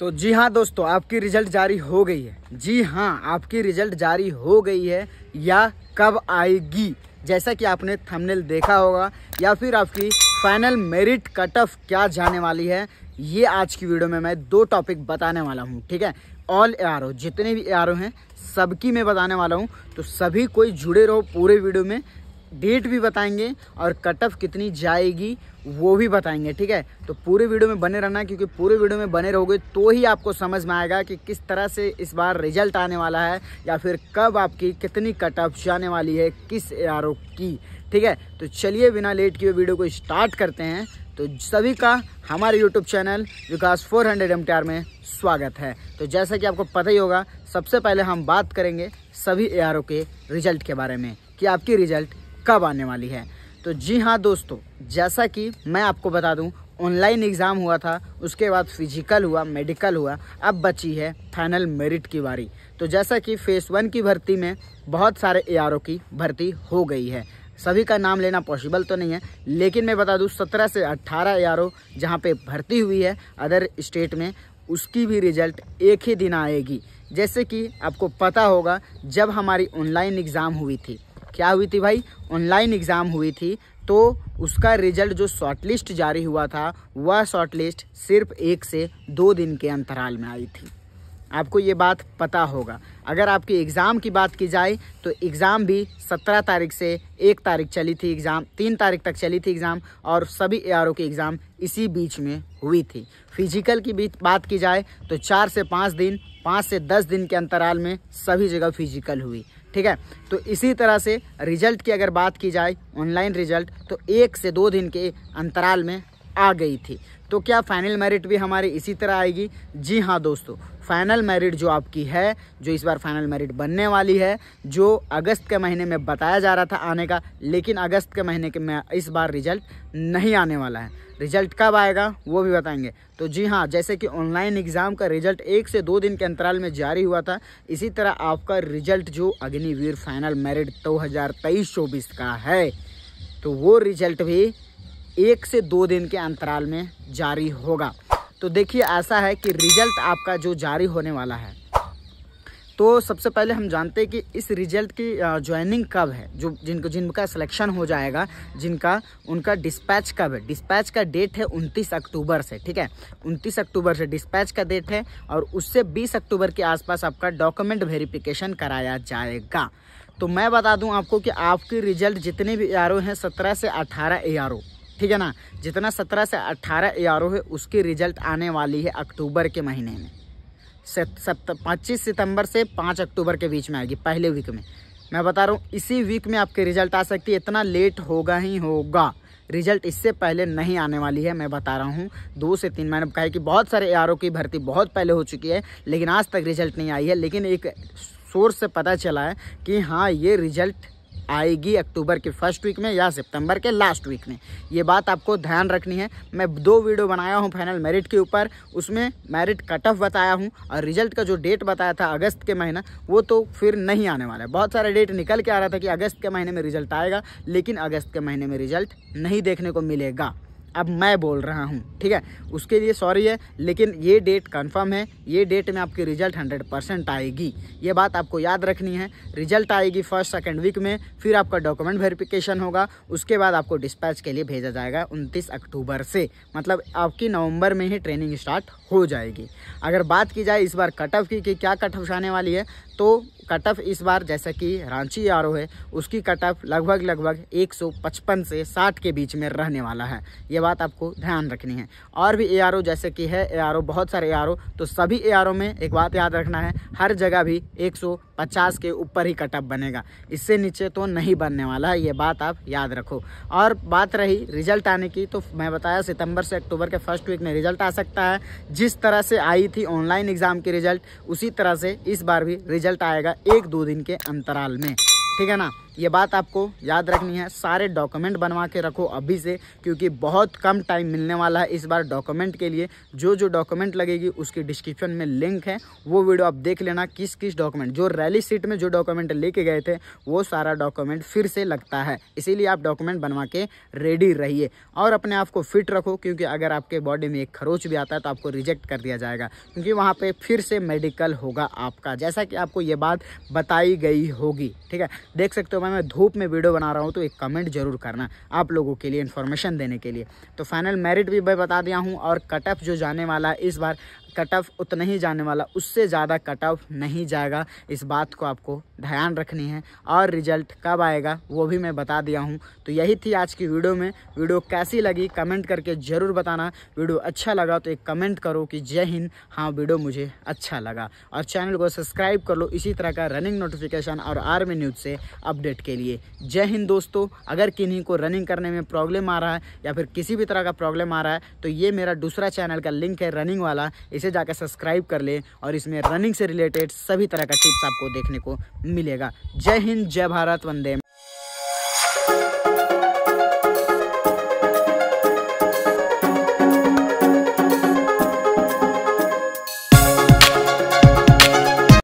तो जी हाँ दोस्तों आपकी रिजल्ट जारी हो गई है जी हाँ आपकी रिजल्ट जारी हो गई है या कब आएगी जैसा कि आपने थंबनेल देखा होगा या फिर आपकी फाइनल मेरिट कट ऑफ क्या जाने वाली है ये आज की वीडियो में मैं दो टॉपिक बताने वाला हूँ ठीक है ऑल ए आर जितने भी ए आर हैं सबकी मैं बताने वाला हूँ तो सभी कोई जुड़े रहो पूरे वीडियो में डेट भी बताएंगे और कट ऑफ कितनी जाएगी वो भी बताएंगे ठीक है तो पूरे वीडियो में बने रहना क्योंकि पूरे वीडियो में बने रहोगे तो ही आपको समझ में आएगा कि किस तरह से इस बार रिजल्ट आने वाला है या फिर कब आपकी कितनी कट ऑफ जाने वाली है किस ए की ठीक है तो चलिए बिना लेट किए वीडियो को स्टार्ट करते हैं तो सभी का हमारे यूट्यूब चैनल विकास 400 हंड्रेड में स्वागत है तो जैसा कि आपको पता ही होगा सबसे पहले हम बात करेंगे सभी ए के रिजल्ट के बारे में कि आपकी रिजल्ट कब आने वाली है तो जी हाँ दोस्तों जैसा कि मैं आपको बता दूं ऑनलाइन एग्ज़ाम हुआ था उसके बाद फिजिकल हुआ मेडिकल हुआ अब बची है फाइनल मेरिट की बारी तो जैसा कि फेज़ वन की भर्ती में बहुत सारे ए की भर्ती हो गई है सभी का नाम लेना पॉसिबल तो नहीं है लेकिन मैं बता दूं 17 से 18 ए आर ओ जहाँ पर भर्ती हुई है अदर स्टेट में उसकी भी रिजल्ट एक ही दिन आएगी जैसे कि आपको पता होगा जब हमारी ऑनलाइन एग्ज़ाम हुई थी क्या हुई थी भाई ऑनलाइन एग्ज़ाम हुई थी तो उसका रिजल्ट जो शॉर्टलिस्ट जारी हुआ था वह शॉर्टलिस्ट सिर्फ एक से दो दिन के अंतराल में आई थी आपको ये बात पता होगा अगर आपकी एग्ज़ाम की बात की जाए तो एग्ज़ाम भी सत्रह तारीख से एक तारीख चली थी एग्ज़ाम तीन तारीख तक चली थी एग्ज़ाम और सभी ए आर ओ की एग्ज़ाम इसी बीच में हुई थी फिजिकल की भी बात की जाए तो चार से पाँच दिन पाँच से दस दिन के अंतराल में सभी जगह फिजिकल हुई ठीक है तो इसी तरह से रिजल्ट की अगर बात की जाए ऑनलाइन रिजल्ट तो एक से दो दिन के अंतराल में आ गई थी तो क्या फाइनल मेरिट भी हमारी इसी तरह आएगी जी हाँ दोस्तों फाइनल मेरिट जो आपकी है जो इस बार फाइनल मेरिट बनने वाली है जो अगस्त के महीने में बताया जा रहा था आने का लेकिन अगस्त के महीने के में इस बार रिजल्ट नहीं आने वाला है रिजल्ट कब आएगा वो भी बताएंगे तो जी हाँ जैसे कि ऑनलाइन एग्ज़ाम का रिजल्ट एक से दो दिन के अंतराल में जारी हुआ था इसी तरह आपका रिजल्ट जो अग्निवीर फाइनल मेरिट दो हज़ार का है तो वो रिजल्ट भी एक से दो दिन के अंतराल में जारी होगा तो देखिए ऐसा है कि रिजल्ट आपका जो जारी होने वाला है तो सबसे पहले हम जानते हैं कि इस रिजल्ट की ज्वाइनिंग कब है जो जिनको जिनका सिलेक्शन हो जाएगा जिनका उनका डिस्पैच कब है डिस्पैच का डेट है 29 अक्टूबर से ठीक है 29 अक्टूबर से डिस्पैच का डेट है और उससे 20 अक्टूबर के आसपास आपका डॉक्यूमेंट वेरिफिकेशन कराया जाएगा तो मैं बता दूं आपको कि आपकी रिजल्ट जितने भी ए हैं सत्रह से अठारह ए ठीक है ना जितना सत्रह से अट्ठारह ए है उसकी रिजल्ट आने वाली है अक्टूबर के महीने में सत पच्चीस सितंबर से पाँच अक्टूबर के बीच में आएगी पहले वीक में मैं बता रहा हूँ इसी वीक में आपके रिजल्ट आ सकती है इतना लेट होगा ही होगा रिजल्ट इससे पहले नहीं आने वाली है मैं बता रहा हूँ दो से तीन महीने कहा कि बहुत सारे ए की भर्ती बहुत पहले हो चुकी है लेकिन आज तक रिजल्ट नहीं आई है लेकिन एक सोर्स से पता चला है कि हाँ ये रिजल्ट आएगी अक्टूबर के फर्स्ट वीक में या सितंबर के लास्ट वीक में ये बात आपको ध्यान रखनी है मैं दो वीडियो बनाया हूँ फाइनल मेरिट के ऊपर उसमें मेरिट कट ऑफ बताया हूँ और रिजल्ट का जो डेट बताया था अगस्त के महीना वो तो फिर नहीं आने वाला है बहुत सारे डेट निकल के आ रहा था कि अगस्त के महीने में रिजल्ट आएगा लेकिन अगस्त के महीने में रिजल्ट नहीं देखने को मिलेगा अब मैं बोल रहा हूँ ठीक है उसके लिए सॉरी है लेकिन ये डेट कंफर्म है ये डेट में आपकी रिजल्ट हंड्रेड परसेंट आएगी ये बात आपको याद रखनी है रिजल्ट आएगी फर्स्ट सेकेंड वीक में फिर आपका डॉक्यूमेंट वेरिफिकेशन होगा उसके बाद आपको डिस्पैच के लिए भेजा जाएगा उनतीस अक्टूबर से मतलब आपकी नवंबर में ही ट्रेनिंग स्टार्ट हो जाएगी अगर बात की जाए इस बार कटअप की कि क्या कटअप आने वाली है तो कट ऑफ इस बार जैसा कि रांची आर है उसकी कट ऑफ लगभग लगभग 155 से 60 के बीच में रहने वाला है ये बात आपको ध्यान रखनी है और भी ए जैसे कि है ए बहुत सारे ए तो सभी ए में एक बात याद रखना है हर जगह भी 150 के ऊपर ही कट ऑफ बनेगा इससे नीचे तो नहीं बनने वाला है ये बात आप याद रखो और बात रही रिजल्ट आने की तो मैं बताया सितंबर से अक्टूबर के फर्स्ट वीक में रिजल्ट आ सकता है जिस तरह से आई थी ऑनलाइन एग्ज़ाम की रिजल्ट उसी तरह से इस बार भी रिजल्ट रिजल्ट आएगा एक दो दिन के अंतराल में ठीक है ना ये बात आपको याद रखनी है सारे डॉक्यूमेंट बनवा के रखो अभी से क्योंकि बहुत कम टाइम मिलने वाला है इस बार डॉक्यूमेंट के लिए जो जो डॉक्यूमेंट लगेगी उसकी डिस्क्रिप्शन में लिंक है वो वीडियो आप देख लेना किस किस डॉक्यूमेंट जो रैली सीट में जो डॉक्यूमेंट लेके गए थे वो सारा डॉक्यूमेंट फिर से लगता है इसीलिए आप डॉक्यूमेंट बनवा के रेडी रहिए और अपने आप को फिट रखो क्योंकि अगर आपके बॉडी में एक खरोच भी आता है तो आपको रिजेक्ट कर दिया जाएगा क्योंकि वहाँ पर फिर से मेडिकल होगा आपका जैसा कि आपको ये बात बताई गई होगी ठीक है देख सकते हो समय मैं धूप में वीडियो बना रहा हूँ तो एक कमेंट जरूर करना आप लोगों के लिए इन्फॉर्मेशन देने के लिए तो फाइनल मेरिट भी मैं बता दिया हूँ और कटअप जो जाने वाला है इस बार कट ऑफ उतना ही जाने वाला उससे ज़्यादा कट ऑफ नहीं जाएगा इस बात को आपको ध्यान रखनी है और रिजल्ट कब आएगा वो भी मैं बता दिया हूँ तो यही थी आज की वीडियो में वीडियो कैसी लगी कमेंट करके ज़रूर बताना वीडियो अच्छा लगा तो एक कमेंट करो कि जय हिंद हाँ वीडियो मुझे अच्छा लगा और चैनल को सब्सक्राइब कर लो इसी तरह का रनिंग नोटिफिकेशन और आर्मी न्यूज़ से अपडेट के लिए जय हिंद दोस्तों अगर किन्हीं को रनिंग करने में प्रॉब्लम आ रहा है या फिर किसी भी तरह का प्रॉब्लम आ रहा है तो ये मेरा दूसरा चैनल का लिंक है रनिंग वाला इसे इसे जाकर सब्सक्राइब कर लें और इसमें रनिंग से रिलेटेड सभी तरह का टिप्स आपको देखने को मिलेगा जय हिंद जय भारत वंदे